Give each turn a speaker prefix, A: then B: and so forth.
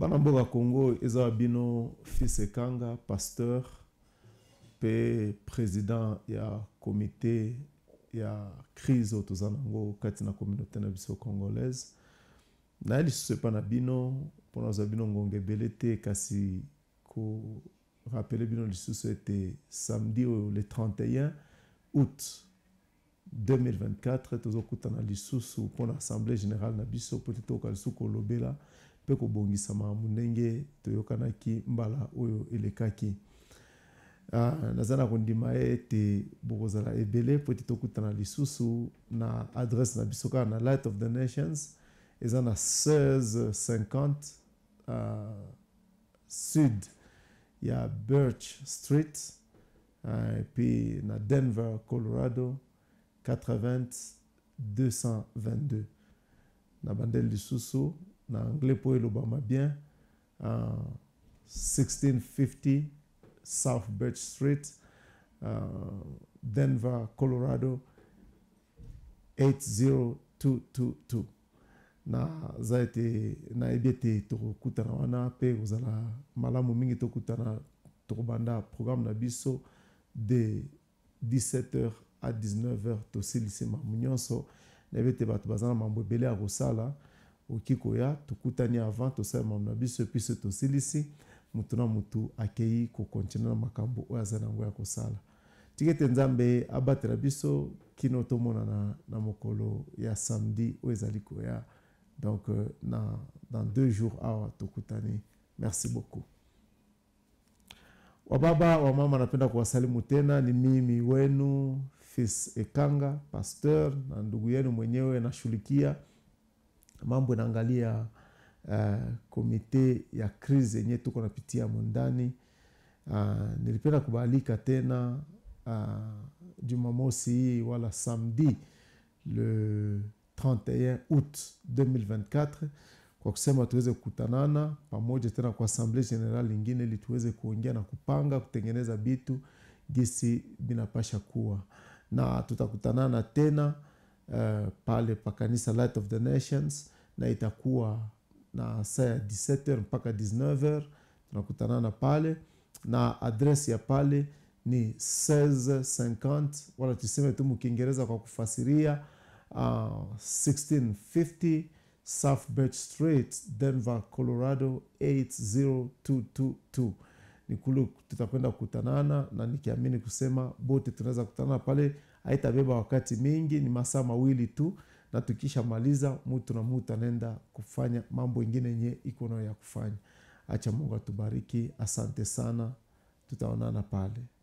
A: bana mboka congo eza bino fils ekanga pasteur mpe président ya comité ya crise oyo toza nango kati na communauté na biso congolaise naye lisusu epa na bino mpona ozwa bino ngonga ebele te kasi korapele bino lisusu ete samedi oyo le 31 août 2024 tozokutana lisusu mpona assemblée générale na biso mpo te toyoka lisusu kolobela mpe kobongisama ndenge toyokanaki mbala oyo elekaki ah, naza na kondima ye ete bokozala ebele po ete tokutana lisusu na adresse na biso kaka na light of the nations eza na 1650 uh, ah, sud ya birch street uh, ah, epi na denver colorado 80 222 na bandele lisusu na anglais mpo elobama bien uh, 1650 south birch street uh, denver colorado 80222 naza ete nayebi ete tokokutana wana mpe kozala malamu mingi tokutana tokobanda programme na biso de 17h à 19h tosilisi mambo nyonso nayebi ete bato baza na mambo ebele ya kosala okikoya tokutani avant tosala makambo na biso epuis tosilisi motu na mutu akei kokontinue na makambo oyo aza nango ya kosala tika ete nzambe abatela biso kino tomonana na mokolo ya samedi oyo ezali koya donc euh, na, dans deux jours awa tokutani merci beaucoup wababa wamama napenda kuwasalimu tena ni mimi wenu fils ekanga pasteur na ndugu yenu mwenyewe nashughulikia mambo inaangalia uh, komite ya krise yenyewe tuko napitia mundani. Uh, ah, nilipenda kubalika tena uh, Jumamosi hii wala samdi le 31 aout 2024 kwa kusema tuweze kukutanana pamoja tena kwa assemblée general ingine ili tuweze kuongea na kupanga kutengeneza bitu gisi binapasha kuwa na tutakutanana tena uh, pale pa kanisa Light of the Nations na itakuwa na saa ya 17 mpaka 19 tunakutanana pale na adresi ya pale ni 1650 wala tuseme tu mkiingereza kwa kufasiria uh, ah, 1650 South Birch Street Denver Colorado 80222 ni kule tutakwenda kukutanana, na nikiamini kusema bote tunaweza kukutanana pale. Haitabeba wakati mingi, ni masaa mawili tu, na tukishamaliza mutu na mutu anaenda kufanya mambo ingine yenye iko nayo ya kufanya. Acha Mungu atubariki. Asante sana, tutaonana pale.